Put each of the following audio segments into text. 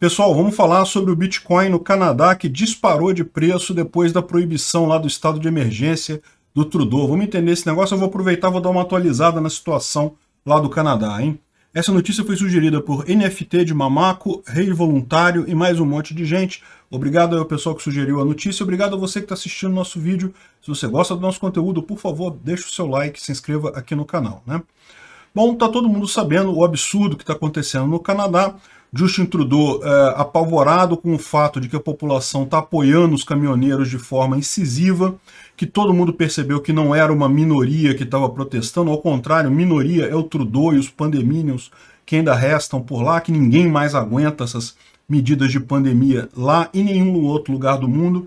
Pessoal, vamos falar sobre o Bitcoin no Canadá, que disparou de preço depois da proibição lá do estado de emergência do Trudeau. Vamos entender esse negócio, eu vou aproveitar vou dar uma atualizada na situação lá do Canadá, hein? Essa notícia foi sugerida por NFT de Mamaco, Rei Voluntário e mais um monte de gente. Obrigado ao pessoal que sugeriu a notícia, obrigado a você que está assistindo nosso vídeo. Se você gosta do nosso conteúdo, por favor, deixe o seu like, se inscreva aqui no canal, né? Bom, está todo mundo sabendo o absurdo que está acontecendo no Canadá. Justin Trudeau é, apavorado com o fato de que a população está apoiando os caminhoneiros de forma incisiva, que todo mundo percebeu que não era uma minoria que estava protestando, ao contrário, minoria é o Trudeau e os pandemínios que ainda restam por lá, que ninguém mais aguenta essas medidas de pandemia lá em nenhum outro lugar do mundo.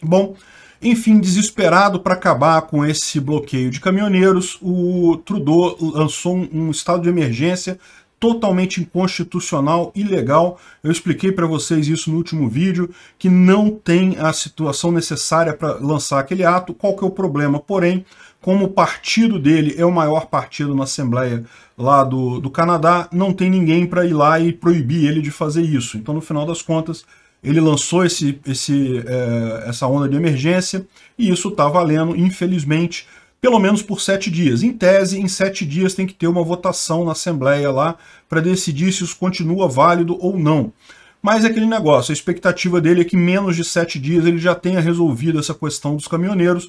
Bom, enfim, desesperado para acabar com esse bloqueio de caminhoneiros, o Trudeau lançou um estado de emergência totalmente inconstitucional, ilegal. Eu expliquei para vocês isso no último vídeo, que não tem a situação necessária para lançar aquele ato. Qual que é o problema? Porém, como o partido dele é o maior partido na Assembleia lá do, do Canadá, não tem ninguém para ir lá e proibir ele de fazer isso. Então, no final das contas, ele lançou esse, esse, é, essa onda de emergência e isso está valendo, infelizmente, pelo menos por sete dias. Em tese, em sete dias tem que ter uma votação na Assembleia lá para decidir se isso continua válido ou não. Mas é aquele negócio, a expectativa dele é que menos de sete dias ele já tenha resolvido essa questão dos caminhoneiros.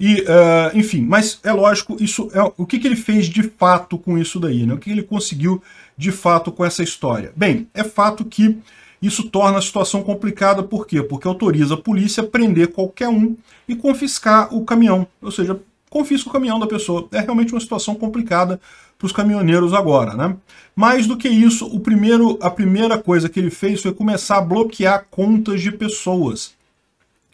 E, uh, enfim, mas é lógico, isso é, o que, que ele fez de fato com isso daí, né? O que ele conseguiu de fato com essa história? Bem, é fato que isso torna a situação complicada, por quê? Porque autoriza a polícia a prender qualquer um e confiscar o caminhão, ou seja, confisca o caminhão da pessoa. É realmente uma situação complicada para os caminhoneiros agora, né? Mais do que isso, o primeiro, a primeira coisa que ele fez foi começar a bloquear contas de pessoas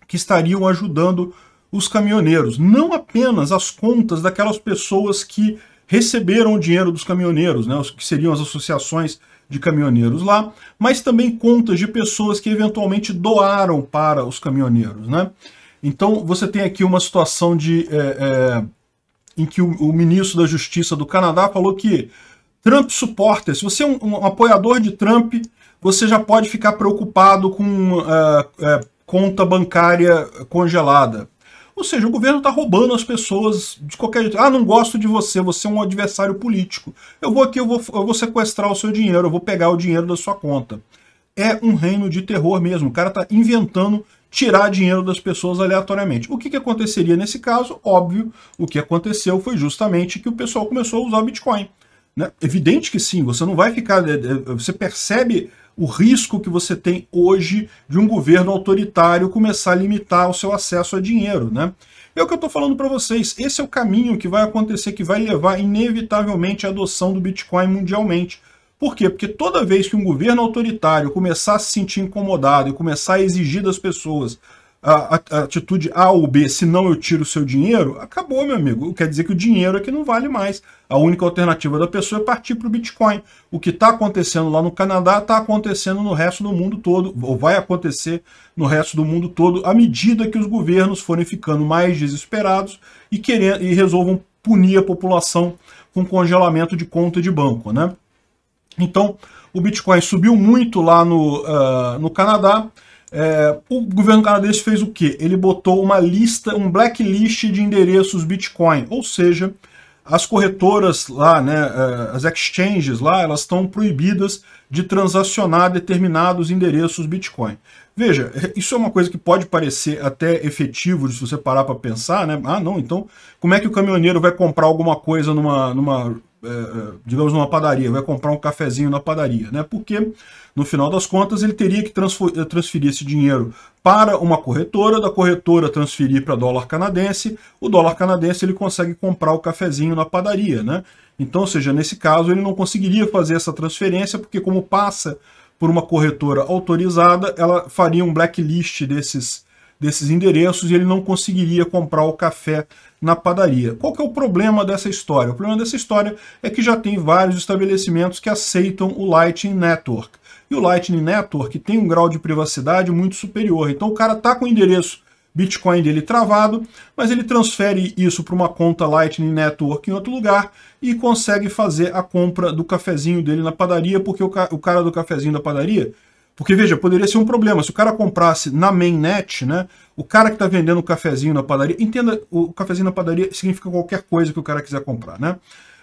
que estariam ajudando os caminhoneiros, não apenas as contas daquelas pessoas que receberam o dinheiro dos caminhoneiros, né, que seriam as associações de caminhoneiros lá, mas também contas de pessoas que eventualmente doaram para os caminhoneiros. Né? Então você tem aqui uma situação de, é, é, em que o, o, ministro da Justiça do Canadá falou que Trump suporta, se você é um, um apoiador de Trump, você já pode ficar preocupado com uh, uh, conta bancária congelada. Ou seja, o governo está roubando as pessoas de qualquer jeito. Ah, não gosto de você, você é um adversário político. Eu vou aqui, eu vou, eu vou sequestrar o seu dinheiro, eu vou pegar o dinheiro da sua conta. É um reino de terror mesmo. O cara está inventando tirar dinheiro das pessoas aleatoriamente. O que, que aconteceria nesse caso? Óbvio, o que aconteceu foi justamente que o pessoal começou a usar Bitcoin. Né? Evidente que sim, você não vai ficar. Eh, eh, você percebe o risco que você tem hoje de um governo autoritário começar a limitar o seu acesso a dinheiro, né? É o que eu estou falando para vocês. Esse é o caminho que vai acontecer, que vai levar inevitavelmente à adoção do Bitcoin mundialmente. Por quê? Porque toda vez que um governo autoritário começar a se sentir incomodado e começar a exigir das pessoas a, a, atitude A ou B, senão eu tiro o seu dinheiro, acabou, meu amigo. Quer dizer que o dinheiro é que não vale mais. A única alternativa da pessoa é partir para o Bitcoin. O que está acontecendo lá no Canadá está acontecendo no resto do mundo todo, ou vai acontecer no resto do mundo todo, à medida que os governos forem ficando mais desesperados e, querendo, e resolvam punir a população com congelamento de conta de banco, né? Então, o Bitcoin subiu muito lá no, uh, no Canadá, é, o governo canadense fez o quê? Ele botou uma lista, um blacklist de endereços Bitcoin, ou seja, as corretoras lá, né, é, as exchanges lá, elas estão proibidas de transacionar determinados endereços Bitcoin. Veja, isso é uma coisa que pode parecer até efetivo, se você parar para pensar, né? Ah, não, então como é que o caminhoneiro vai comprar alguma coisa numa, numa é, é, digamos, numa padaria, vai comprar um cafezinho na padaria, né? Porque, no final das contas, ele teria que eh, transferir esse dinheiro para uma corretora, da corretora transferir para dólar canadense, o dólar canadense ele consegue comprar o cafezinho na padaria, né? Então, ou seja, nesse caso, ele não conseguiria fazer essa transferência, porque como passa por uma corretora autorizada, ela faria um blacklist desses desses endereços e ele não conseguiria comprar o café na padaria. Qual que é o problema dessa história? O problema dessa história é que já tem vários estabelecimentos que aceitam o Lightning Network. E o Lightning Network tem um grau de privacidade muito superior. Então o cara tá com o endereço Bitcoin dele travado, mas ele transfere isso para uma conta Lightning Network em outro lugar e consegue fazer a compra do cafezinho dele na padaria, porque o, ca o cara do cafezinho da padaria porque, veja, poderia ser um problema. Se o cara comprasse na mainnet, né? O cara que está vendendo o cafezinho na padaria, entenda, o cafezinho na padaria significa qualquer coisa que o cara quiser comprar, né?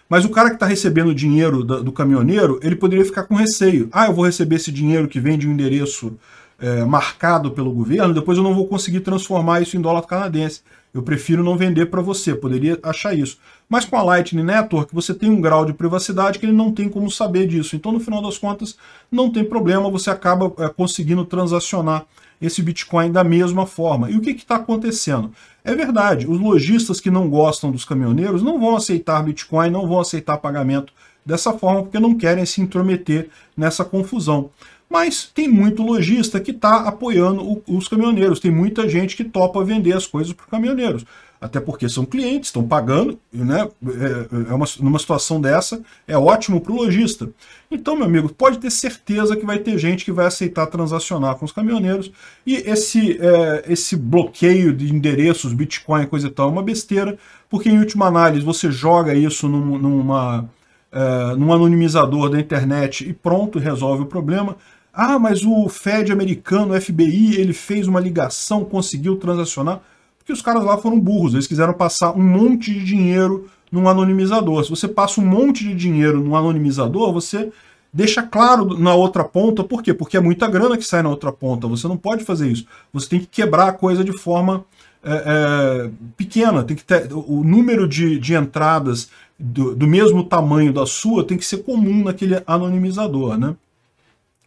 Mas o cara que está recebendo o dinheiro do, do, caminhoneiro, ele poderia ficar com receio. Ah, eu vou receber esse dinheiro que vem de um endereço é, marcado pelo governo, depois eu não vou conseguir transformar isso em dólar canadense. Eu prefiro não vender para você, poderia achar isso. Mas com a Lightning Network, você tem um grau de privacidade que ele não tem como saber disso. Então, no final das contas, não tem problema, você acaba é, conseguindo transacionar esse Bitcoin da mesma forma. E o que está acontecendo? É verdade, os lojistas que não gostam dos caminhoneiros não vão aceitar Bitcoin, não vão aceitar pagamento dessa forma, porque não querem se intrometer nessa confusão. Mas tem muito lojista que está apoiando o, os caminhoneiros, tem muita gente que topa vender as coisas para os caminhoneiros. Até porque são clientes, estão pagando, né? É, é, uma, numa situação dessa, é ótimo para o lojista. Então, meu amigo, pode ter certeza que vai ter gente que vai aceitar transacionar com os caminhoneiros. E esse, é, esse bloqueio de endereços, Bitcoin, coisa e tal, é uma besteira, porque em última análise você joga isso num, numa, é, num anonimizador da internet e pronto, resolve o problema. Ah, mas o Fed americano, o FBI, ele fez uma ligação, conseguiu transacionar. Porque os caras lá foram burros, eles quiseram passar um monte de dinheiro num anonimizador. Se você passa um monte de dinheiro num anonimizador, você deixa claro na outra ponta, por quê? Porque é muita grana que sai na outra ponta, você não pode fazer isso. Você tem que quebrar a coisa de forma é, é, pequena, tem que ter o número de, de entradas do, do mesmo tamanho da sua tem que ser comum naquele anonimizador, né?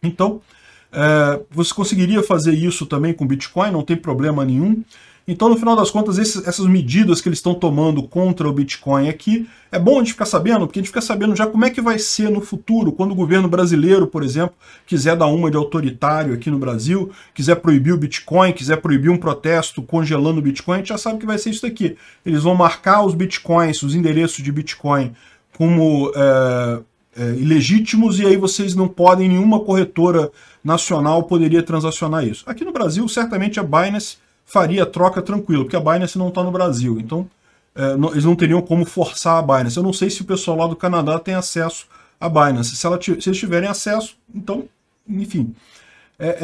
Então, é, você conseguiria fazer isso também com Bitcoin, não tem problema nenhum. Então, no final das contas, esses, essas medidas que eles estão tomando contra o Bitcoin aqui, é bom a gente ficar sabendo, porque a gente fica sabendo já como é que vai ser no futuro, quando o governo brasileiro, por exemplo, quiser dar uma de autoritário aqui no Brasil, quiser proibir o Bitcoin, quiser proibir um protesto congelando o Bitcoin, a gente já sabe que vai ser isso daqui. Eles vão marcar os Bitcoins, os endereços de Bitcoin, como é, é, ilegítimos e aí vocês não podem, nenhuma corretora nacional poderia transacionar isso. Aqui no Brasil, certamente a Binance faria a troca tranquilo, porque a Binance não está no Brasil, então é, não, eles não teriam como forçar a Binance. Eu não sei se o pessoal lá do Canadá tem acesso à Binance. Se, ela, se eles tiverem acesso, então, enfim, é,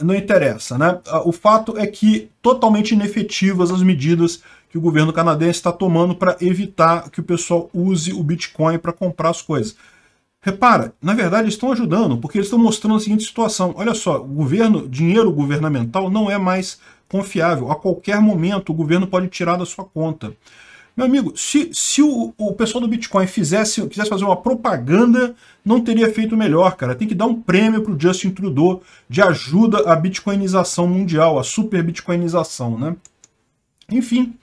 é não interessa. Né? O fato é que totalmente inefetivas as medidas que o governo canadense está tomando para evitar que o pessoal use o Bitcoin para comprar as coisas. Repara, na verdade estão ajudando, porque eles estão mostrando a seguinte situação. Olha só, governo, dinheiro governamental não é mais confiável. A qualquer momento o governo pode tirar da sua conta. Meu amigo, se, se o, o pessoal do Bitcoin fizesse, quisesse fazer uma propaganda, não teria feito melhor, cara. Tem que dar um prêmio para o Justin Trudeau de ajuda à bitcoinização mundial, à super bitcoinização, né? Enfim,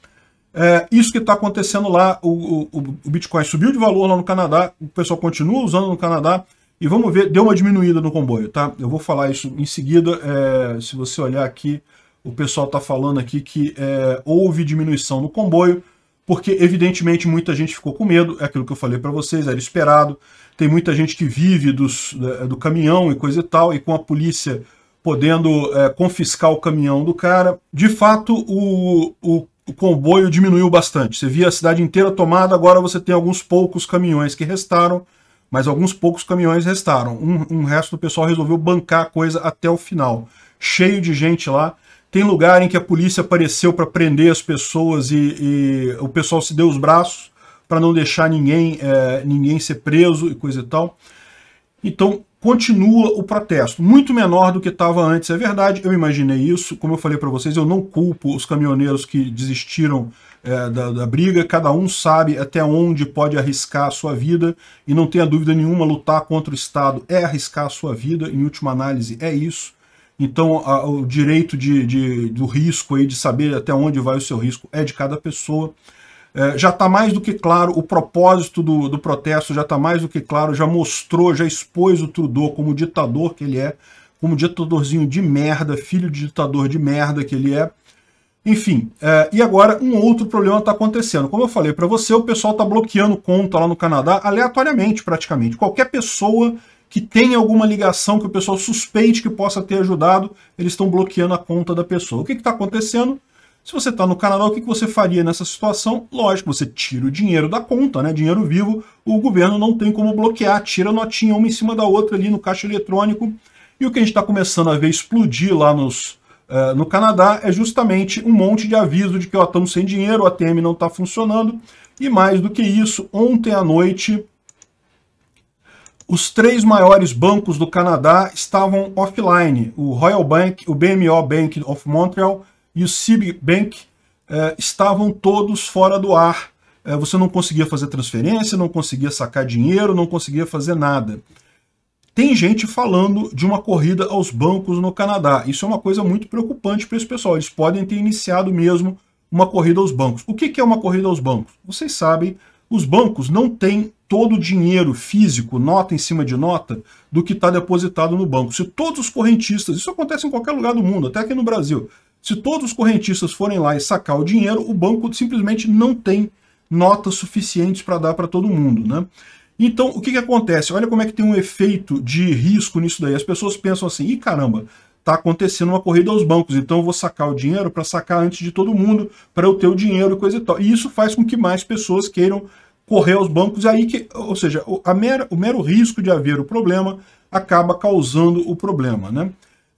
é, isso que está acontecendo lá, o, o, o, Bitcoin subiu de valor lá no Canadá, o pessoal continua usando no Canadá, e vamos ver, deu uma diminuída no comboio, tá? Eu vou falar isso em seguida, é, se você olhar aqui, o pessoal está falando aqui que é, houve diminuição no comboio, porque evidentemente muita gente ficou com medo, é aquilo que eu falei para vocês, era esperado, tem muita gente que vive dos, do caminhão e coisa e tal, e com a polícia podendo é, confiscar o caminhão do cara. De fato, o, o, o comboio diminuiu bastante. Você via a cidade inteira tomada, agora você tem alguns poucos caminhões que restaram, mas alguns poucos caminhões restaram. Um, um resto do pessoal resolveu bancar a coisa até o final. Cheio de gente lá. Tem lugar em que a polícia apareceu para prender as pessoas e, e, o pessoal se deu os braços para não deixar ninguém, é, ninguém ser preso e coisa e tal. Então, continua o protesto, muito menor do que estava antes, é verdade, eu imaginei isso, como eu falei para vocês, eu não culpo os caminhoneiros que desistiram é, da, da, briga, cada um sabe até onde pode arriscar a sua vida, e não tenha dúvida nenhuma, lutar contra o Estado é arriscar a sua vida, em última análise é isso, então a, o direito de, de, do risco, aí, de saber até onde vai o seu risco, é de cada pessoa, é, já está mais do que claro o propósito do, do protesto, já está mais do que claro, já mostrou, já expôs o Trudeau como ditador que ele é, como ditadorzinho de merda, filho de ditador de merda que ele é. Enfim, é, e agora um outro problema está acontecendo. Como eu falei para você, o pessoal está bloqueando conta lá no Canadá aleatoriamente, praticamente. Qualquer pessoa que tenha alguma ligação que o pessoal suspeite que possa ter ajudado, eles estão bloqueando a conta da pessoa. O que está acontecendo? Se você está no Canadá, o que, que você faria nessa situação? Lógico, você tira o dinheiro da conta, né? Dinheiro vivo, o governo não tem como bloquear, tira a notinha uma em cima da outra ali no caixa eletrônico. E o que a gente está começando a ver explodir lá nos, uh, no Canadá é justamente um monte de aviso de que estamos sem dinheiro, o ATM não está funcionando. E mais do que isso, ontem à noite, os três maiores bancos do Canadá estavam offline. O Royal Bank, o BMO Bank of Montreal e o Citibank eh, estavam todos fora do ar. Eh, você não conseguia fazer transferência, não conseguia sacar dinheiro, não conseguia fazer nada. Tem gente falando de uma corrida aos bancos no Canadá. Isso é uma coisa muito preocupante para esse pessoal. Eles podem ter iniciado mesmo uma corrida aos bancos. O que é uma corrida aos bancos? Vocês sabem, os bancos não têm todo o dinheiro físico, nota em cima de nota, do que está depositado no banco. Se todos os correntistas, isso acontece em qualquer lugar do mundo, até aqui no Brasil, se todos os correntistas forem lá e sacar o dinheiro, o banco simplesmente não tem notas suficientes para dar para todo mundo, né? Então, o que, que acontece? Olha como é que tem um efeito de risco nisso daí. As pessoas pensam assim, e caramba, está acontecendo uma corrida aos bancos, então eu vou sacar o dinheiro para sacar antes de todo mundo, para eu ter o dinheiro e coisa e tal. E isso faz com que mais pessoas queiram correr aos bancos, aí que, ou seja, a mera, o mero risco de haver o problema acaba causando o problema, né?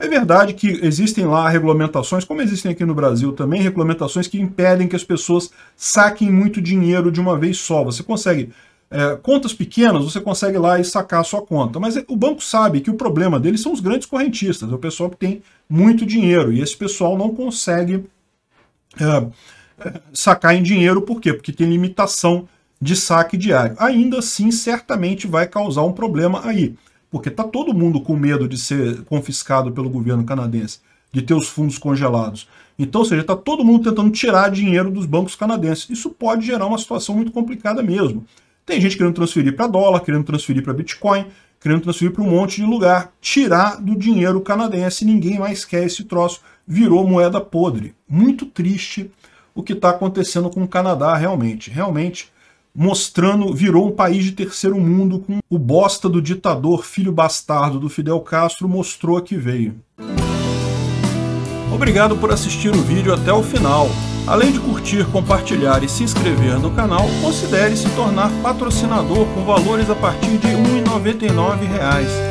É verdade que existem lá regulamentações, como existem aqui no Brasil também, regulamentações que impedem que as pessoas saquem muito dinheiro de uma vez só. Você consegue é, contas pequenas, você consegue lá e sacar a sua conta. Mas o banco sabe que o problema deles são os grandes correntistas, é o pessoal que tem muito dinheiro. E esse pessoal não consegue é, sacar em dinheiro, por quê? Porque tem limitação de saque diário. Ainda assim, certamente vai causar um problema aí porque está todo mundo com medo de ser confiscado pelo governo canadense, de ter os fundos congelados. Então, ou seja, está todo mundo tentando tirar dinheiro dos bancos canadenses. Isso pode gerar uma situação muito complicada mesmo. Tem gente querendo transferir para dólar, querendo transferir para Bitcoin, querendo transferir para um monte de lugar. Tirar do dinheiro canadense, ninguém mais quer esse troço. Virou moeda podre. Muito triste o que está acontecendo com o Canadá realmente. Realmente mostrando, virou um país de terceiro mundo com o bosta do ditador, filho bastardo do Fidel Castro, mostrou que veio. Obrigado por assistir o vídeo até o final. Além de curtir, compartilhar e se inscrever no canal, considere se tornar patrocinador com valores a partir de R$ 1,99